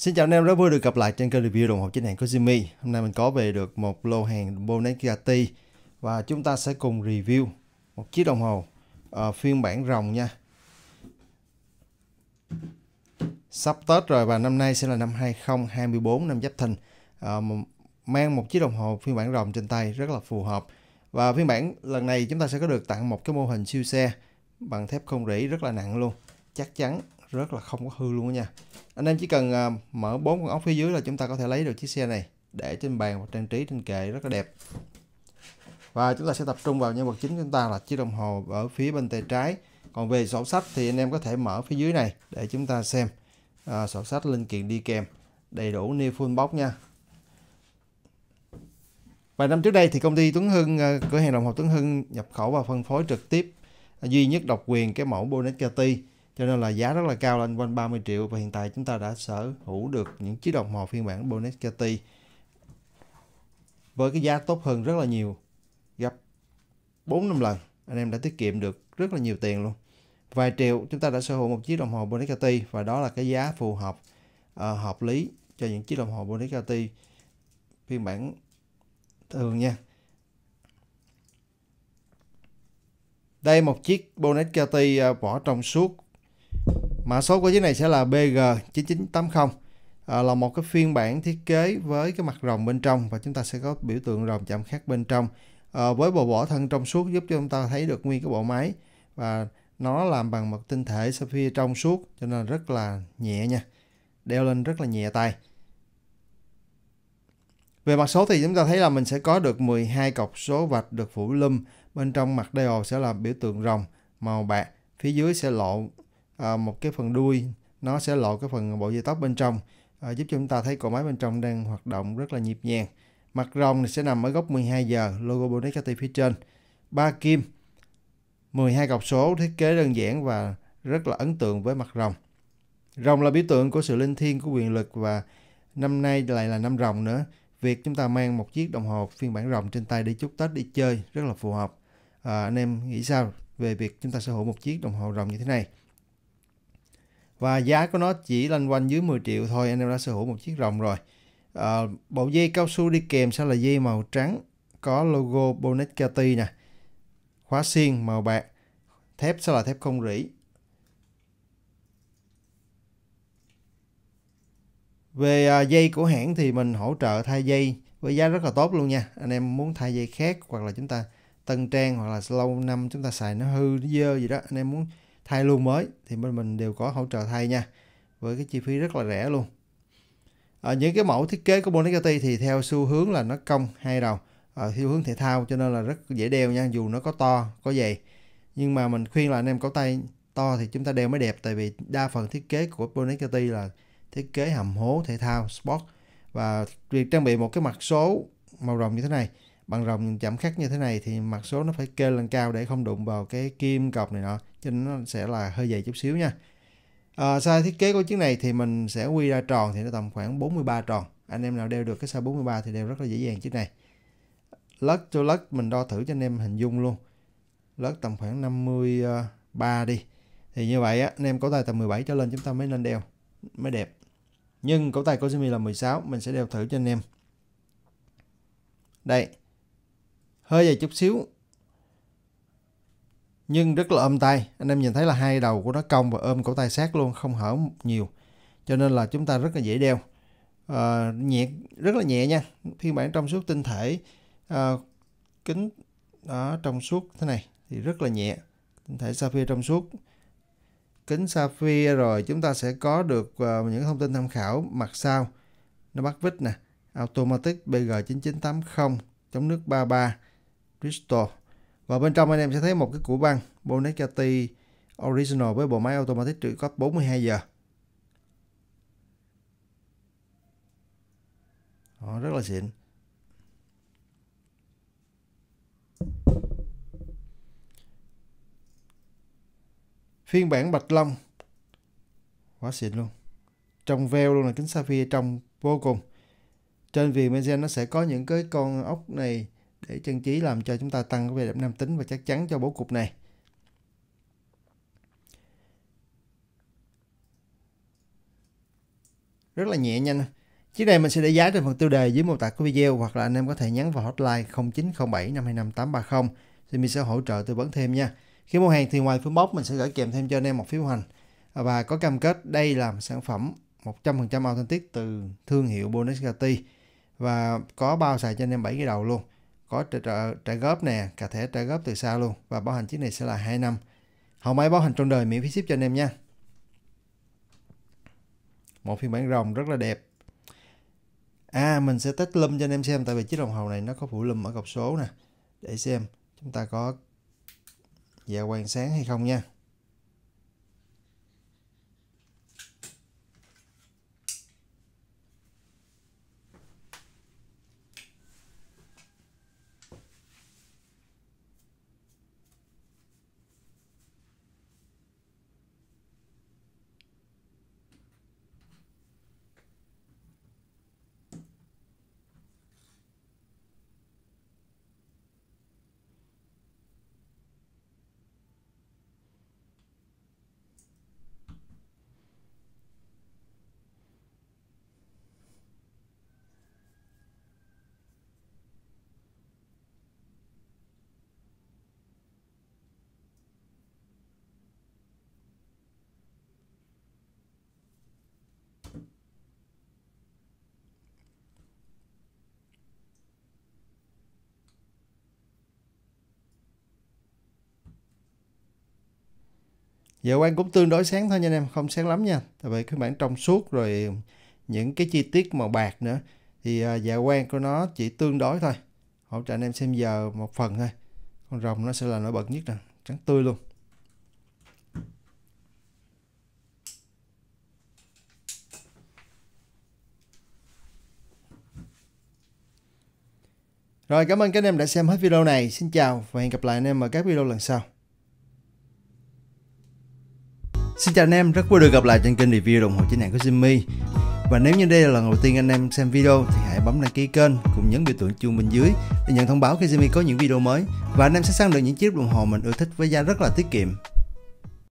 Xin chào anh em, rất vui được gặp lại trên kênh review đồng hồ chính hãng của Jimmy. Hôm nay mình có về được một lô hàng Bonegati và chúng ta sẽ cùng review một chiếc đồng hồ uh, phiên bản rồng nha. Sắp Tết rồi và năm nay sẽ là năm 2024 năm Giáp Thìn. Uh, mang một chiếc đồng hồ phiên bản rồng trên tay rất là phù hợp. Và phiên bản lần này chúng ta sẽ có được tặng một cái mô hình siêu xe bằng thép không rỉ rất là nặng luôn. Chắc chắn rất là không có hư luôn đó nha anh em chỉ cần à, mở bốn con ốc phía dưới là chúng ta có thể lấy được chiếc xe này để trên bàn và trang trí trên kệ rất là đẹp và chúng ta sẽ tập trung vào nhân vật chính chúng ta là chiếc đồng hồ ở phía bên tay trái còn về sổ sách thì anh em có thể mở phía dưới này để chúng ta xem à, sổ sách linh kiện đi kèm đầy đủ near full box nha Vài năm trước đây thì công ty Tuấn Hưng, à, cửa hàng đồng hồ Tuấn Hưng nhập khẩu và phân phối trực tiếp à, duy nhất độc quyền cái mẫu Bonnet Cati cho nên là giá rất là cao lên quanh 30 triệu và hiện tại chúng ta đã sở hữu được những chiếc đồng hồ phiên bản Bugatti với cái giá tốt hơn rất là nhiều gấp 4 năm lần anh em đã tiết kiệm được rất là nhiều tiền luôn vài triệu chúng ta đã sở hữu một chiếc đồng hồ Bugatti và đó là cái giá phù hợp uh, hợp lý cho những chiếc đồng hồ Bugatti phiên bản thường nha đây một chiếc Bugatti vỏ ờ, trong suốt mã số của chiếc này sẽ là BG9980 à, là một cái phiên bản thiết kế với cái mặt rồng bên trong và chúng ta sẽ có biểu tượng rồng chạm khắc bên trong à, với bộ vỏ thân trong suốt giúp cho chúng ta thấy được nguyên cái bộ máy và nó làm bằng mặt tinh thể sapphire trong suốt cho nên rất là nhẹ nha đeo lên rất là nhẹ tay về mặt số thì chúng ta thấy là mình sẽ có được 12 cọc số vạch được phủ lum bên trong mặt diode sẽ là biểu tượng rồng màu bạc phía dưới sẽ lộ Ờ, một cái phần đuôi nó sẽ lộ cái phần bộ dây tóc bên trong à, giúp cho chúng ta thấy cỗ máy bên trong đang hoạt động rất là nhịp nhàng mặt rồng sẽ nằm ở góc 12 giờ logo Bonecati phía trên ba kim 12 cọc số thiết kế đơn giản và rất là ấn tượng với mặt rồng rồng là biểu tượng của sự linh thiêng của quyền lực và năm nay lại là năm rồng nữa việc chúng ta mang một chiếc đồng hồ phiên bản rồng trên tay đi chúc Tết đi chơi rất là phù hợp. À, anh em nghĩ sao về việc chúng ta sở hữu một chiếc đồng hồ rồng như thế này? và giá của nó chỉ loanh quanh dưới 10 triệu thôi anh em đã sở hữu một chiếc rồng rồi à, bộ dây cao su đi kèm sẽ là dây màu trắng có logo bonnet Cati nè khóa xiên màu bạc thép sẽ là thép không rỉ về à, dây của hãng thì mình hỗ trợ thay dây với giá rất là tốt luôn nha anh em muốn thay dây khác hoặc là chúng ta tân trang hoặc là lâu năm chúng ta xài nó hư nó dơ gì đó anh em muốn thay luôn mới thì bên mình đều có hỗ trợ thay nha với cái chi phí rất là rẻ luôn ở ờ, những cái mẫu thiết kế của Bonegati thì theo xu hướng là nó cong hai đầu ở ờ, theo hướng thể thao cho nên là rất dễ đeo nha dù nó có to có dày nhưng mà mình khuyên là anh em có tay to thì chúng ta đeo mới đẹp tại vì đa phần thiết kế của Bonegati là thiết kế hầm hố thể thao sport và việc trang bị một cái mặt số màu rồng như thế này bằng rồng chạm khắc như thế này thì mặt số nó phải kê lên cao để không đụng vào cái kim cọc này nọ cho nên nó sẽ là hơi dày chút xíu nha à, size thiết kế của chiếc này thì mình sẽ quy ra tròn thì nó tầm khoảng 43 tròn anh em nào đeo được cái size 43 thì đeo rất là dễ dàng chiếc này Lớp cho lớp mình đo thử cho anh em hình dung luôn Lớp tầm khoảng 53 đi thì như vậy á, anh em cổ tay tầm 17 trở lên chúng ta mới nên đeo mới đẹp nhưng cổ tay của Jimmy là 16 mình sẽ đeo thử cho anh em đây hơi dày chút xíu nhưng rất là ôm tay anh em nhìn thấy là hai đầu của nó cong và ôm cổ tay sát luôn không hở nhiều cho nên là chúng ta rất là dễ đeo à, nhẹ rất là nhẹ nha phiên bản trong suốt tinh thể à, kính đó trong suốt thế này thì rất là nhẹ tinh thể sapphire trong suốt kính sapphire rồi chúng ta sẽ có được uh, những thông tin tham khảo mặt sau nó bắt vít nè automatic bg 9980 chống nước 33 crystal và bên trong anh em sẽ thấy một cái củ băng Bonecati Original với bộ máy automatic trữ cấp 42 giờ Đó, rất là xịn phiên bản bạch long quá xịn luôn trong veo luôn là kính sapphire trong vô cùng trên viền Mezen nó sẽ có những cái con ốc này để trang trí làm cho chúng ta tăng cái vẻ đẹp nam tính và chắc chắn cho bố cục này. Rất là nhẹ nhanh. Chiếc này mình sẽ để giá trên phần tiêu đề dưới mô tả của video hoặc là anh em có thể nhắn vào hotline 0907 525 830 thì mình sẽ hỗ trợ tư vấn thêm nha. Khi mua hàng thì ngoài phiếu bóc mình sẽ gửi kèm thêm cho anh em một phiếu hành và có cam kết đây là một sản phẩm 100% authentic từ thương hiệu Bonus và có bao xài cho anh em 7 cái đầu luôn có trả, trả, trả góp nè cả thẻ trả góp từ xa luôn và bảo hành chiếc này sẽ là 2 năm hầu máy bảo hành trong đời miễn phí ship cho anh em nha một phiên bản rồng rất là đẹp à mình sẽ test lum cho anh em xem tại vì chiếc đồng hồ này nó có phủ lum ở cọc số nè để xem chúng ta có dạ quan sáng hay không nha dạ quan cũng tương đối sáng thôi nha anh em không sáng lắm nha tại vì cái bản trong suốt rồi những cái chi tiết màu bạc nữa thì à, dạ quan của nó chỉ tương đối thôi hỗ trợ anh em xem giờ một phần thôi con rồng nó sẽ là nổi bật nhất nè trắng tươi luôn Rồi cảm ơn các anh em đã xem hết video này. Xin chào và hẹn gặp lại anh em ở các video lần sau. Xin chào anh em, rất vui được gặp lại trên kênh review đồng hồ chính hãng của Jimmy Và nếu như đây là lần đầu tiên anh em xem video thì hãy bấm đăng ký kênh cùng nhấn biểu tượng chuông bên dưới để nhận thông báo khi Jimmy có những video mới và anh em sẽ săn được những chiếc đồng hồ mình ưa thích với giá rất là tiết kiệm